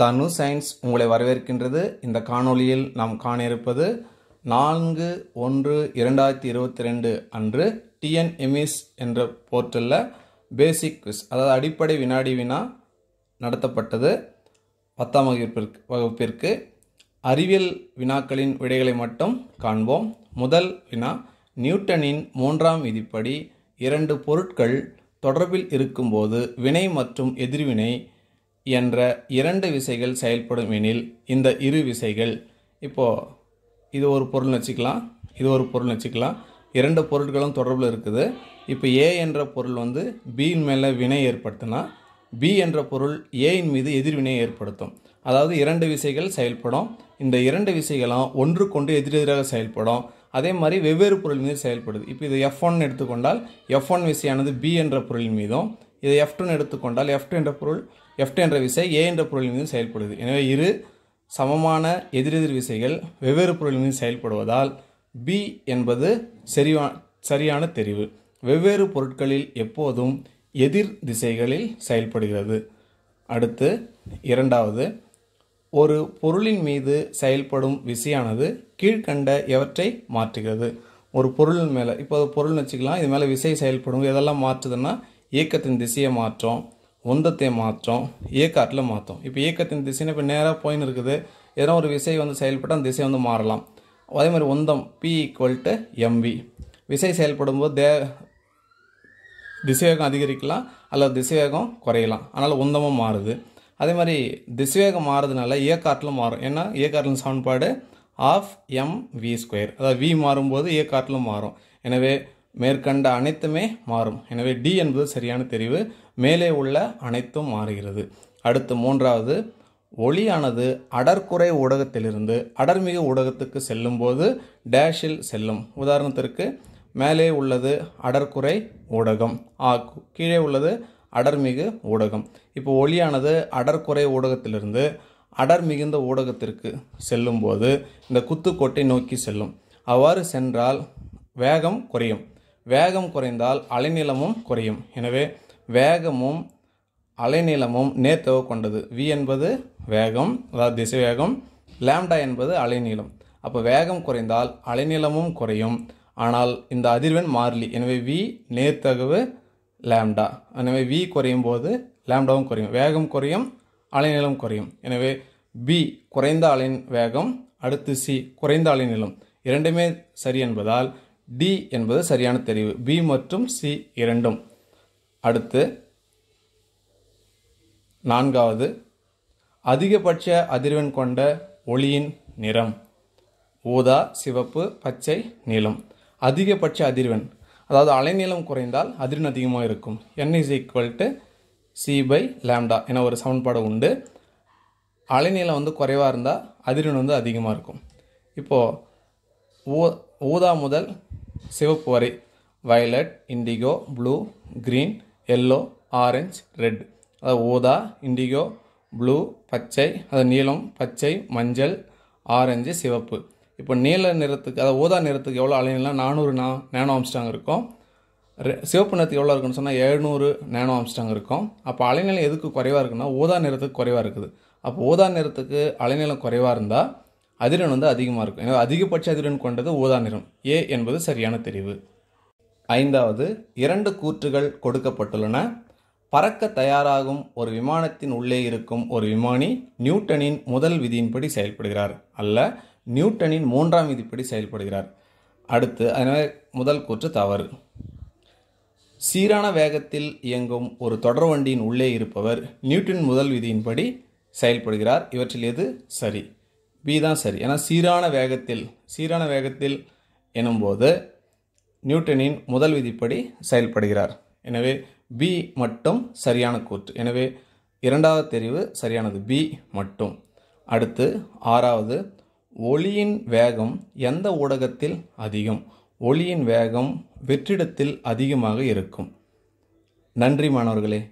தனு சயின்ஸ் உங்களை வரவேற்கின்றது இந்த காணொளியில் நாம் காண இருப்பது நான்கு ஒன்று இரண்டாயிரத்தி இருபத்தி ரெண்டு அன்று டிஎன்எம்இஸ் என்ற போர்ட்டலில் பேசிக் குவிஸ் அதாவது அடிப்படை வினாடி வினா நடத்தப்பட்டது பத்தாம் வகுப்பிற்கு வகுப்பிற்கு அறிவியல் வினாக்களின் விடைகளை மட்டும் காண்போம் முதல் வினா நியூட்டனின் மூன்றாம் விதிப்படி இரண்டு பொருட்கள் தொடர்பில் இருக்கும்போது வினை மற்றும் எதிர்வினை என்ற இரண்டு விசைகள் செயல்படும் எனில் இந்த இரு விசைகள் இப்போது இது ஒரு பொருள் வச்சுக்கலாம் இது ஒரு பொருள் வச்சுக்கலாம் இரண்டு பொருட்களும் தொடர்பில் இருக்குது இப்போ ஏ என்ற பொருள் வந்து பியின் மேலே வினை ஏற்படுத்தினா பி என்ற பொருள் ஏயின் மீது எதிர்வினை ஏற்படுத்தும் அதாவது இரண்டு விசைகள் செயல்படும் இந்த இரண்டு விசைகளும் ஒன்றுக்கொண்டு எதிரெதிராக செயல்படும் அதே மாதிரி வெவ்வேறு பொருள் மீது செயல்படுது இப்போ இது எஃப் ஒன் எடுத்துக்கொண்டால் எஃப் ஒன் விசையானது பி என்ற பொருளின் மீதும் இதை எஃப் டூன்னு எடுத்துக்கொண்டால் எஃப் டூ என்ற பொருள் எஃப்ட் என்ற விசை ஏ என்ற பொருளின் மீது செயல்படுது எனவே இரு சமமான எதிரெதிர் விசைகள் வெவ்வேறு பொருளின் மீது செயல்படுவதால் பி என்பது சரிவா சரியான தெரிவு வெவ்வேறு பொருட்களில் எப்போதும் எதிர் திசைகளில் செயல்படுகிறது அடுத்து இரண்டாவது ஒரு பொருளின் மீது செயல்படும் விசையானது கீழ்கண்ட எவற்றை மாற்றுகிறது ஒரு பொருள் மேலே இப்போ பொருள்னு வச்சுக்கலாம் இது மேலே விசை செயல்படும் இதெல்லாம் மாற்றுதுன்னா இயக்கத்தின் திசையை மாற்றும் உந்தத்தை மாற்றும் ஏக்காட்டில் மாற்றும் இப்போ இயக்கத்தின் திசைன்னு இப்போ நேராக போயின்னு இருக்குது ஏதோ ஒரு விசை வந்து செயல்பட்டு அந்த திசை வந்து மாறலாம் அதே மாதிரி உந்தம் பி ஈக்குவல் டு எம்வி விசை செயல்படும் போது தே திசைவேகம் அதிகரிக்கலாம் அல்லது திசைவேகம் குறையலாம் அதனால் உந்தமும் மாறுது அதே மாதிரி திசைவேகம் மாறுறதுனால இயக்காட்டிலும் மாறும் ஏன்னா இயக்காட்டிலும் சமன்பாடு ஆஃப் எம் வி ஸ்கொயர் அதாவது வி மாறும்போது இயக்காட்டிலும் மாறும் எனவே மேற்கண்ட அனைத்துமே மாறும் எனவே டி என்பது சரியான தெரிவு மேலே உள்ள அனைத்தும் மாறுகிறது அடுத்து மூன்றாவது ஒளியானது அடற்குறை ஊடகத்திலிருந்து அடர்மிகு ஊடகத்துக்கு செல்லும்போது டேஷில் செல்லும் உதாரணத்திற்கு மேலே உள்ளது அடர்குறை ஊடகம் ஆ கீழே உள்ளது அடர்மிகு ஊடகம் இப்போ ஒளியானது அடர்குறை ஊடகத்திலிருந்து அடர் மிகுந்த ஊடகத்திற்கு செல்லும்போது இந்த குத்துக்கோட்டை நோக்கி செல்லும் அவ்வாறு சென்றால் வேகம் குறையும் வேகம் குறைந்தால் அலைநீளமும் குறையும் எனவே வேகமும் அலைநீளமும் நேர்த்தவு கொண்டது வி என்பது வேகம் அதாவது திசைவேகம் லேம்டா என்பது அலைநீளம் அப்போ வேகம் குறைந்தால் அலைநீளமும் குறையும் ஆனால் இந்த அதிர்வெண் மாறிலி எனவே வி நேர்த்தகவு லேம்டா எனவே வி குறையும் போது லேம்டாவும் குறையும் வேகம் குறையும் அலைநீளம் குறையும் எனவே பி குறைந்த அலை வேகம் அடுத்து சி குறைந்த அலைநீளம் இரண்டுமே சரி என்பதால் டி என்பது சரியான தெரிவு பி மற்றும் சி இரண்டும் அடுத்து நான்காவது அதிகபட்ச அதிர்வெண் கொண்ட ஒளியின் நிறம் ஊதா சிவப்பு பச்சை நீளம் அதிகபட்ச அதிர்வெண் அதாவது அலைநீளம் குறைந்தால் அதிர்வெண் அதிகமாக இருக்கும் N is equal to C by lambda என ஒரு சமன்பாடு உண்டு அலைநீளம் வந்து குறைவாக இருந்தால் அதிர்வெண் வந்து அதிகமாக இருக்கும் இப்போது ஊ ஊதா முதல் சிவப்பு வரை violet indigo blue green yellow orange red அதாவது ஊதா இண்டிகோ ப்ளூ பச்சை அது நீலம் பச்சை மஞ்சள் ஆரஞ்சு சிவப்பு இப்போ நீல நிறத்துக்கு அதாவது ஊதா நிறத்துக்கு எவ்வளோ அலைன்னா நானூறு நா நேனோ ஆம்ஸ்டாங் இருக்கும் சிவப்பு நிறத்துக்கு எவ்வளோ இருக்குன்னு சொன்னால் எழுநூறு நேனோ ஆம்ஸ்டாங் இருக்கும் அப்போ அலைநிலை எதுக்கு குறைவாக இருக்குன்னா ஊதா நிறத்துக்கு குறைவாக இருக்குது அப்போ ஊதா நிறத்துக்கு அலைநிலம் குறைவாக இருந்தால் அதிரன் வந்து அதிகமாக இருக்கும் எனவே அதிகபட்ச அதிரன் கொண்டது ஊதா நிறம் ஏ என்பது சரியான தெரிவு ஐந்தாவது இரண்டு கூற்றுகள் கொடுக்கப்பட்டுள்ளன பறக்க தயாராகும் ஒரு விமானத்தின் உள்ளே இருக்கும் ஒரு விமானி நியூட்டனின் முதல் விதியின்படி செயல்படுகிறார் அல்ல நியூட்டனின் மூன்றாம் விதிப்படி செயல்படுகிறார் அடுத்து அதனால் முதல் கூற்று தவறு சீரான வேகத்தில் இயங்கும் ஒரு தொடர்வண்டியின் உள்ளே இருப்பவர் நியூட்டன் முதல் விதியின்படி செயல்படுகிறார் இவற்றில் எது சரி பி தான் சரி ஏன்னா சீரான வேகத்தில் சீரான வேகத்தில் எனும்போது நியூட்டனின் முதல் விதிப்படி செயல்படுகிறார் எனவே பி மட்டும் சரியான கூற்று எனவே இரண்டாவது தெரிவு சரியானது பி மட்டும் அடுத்து ஆறாவது ஒளியின் வேகம் எந்த ஊடகத்தில் அதிகம் ஒளியின் வேகம் வெற்றிடத்தில் அதிகமாக இருக்கும் நன்றி மாணவர்களே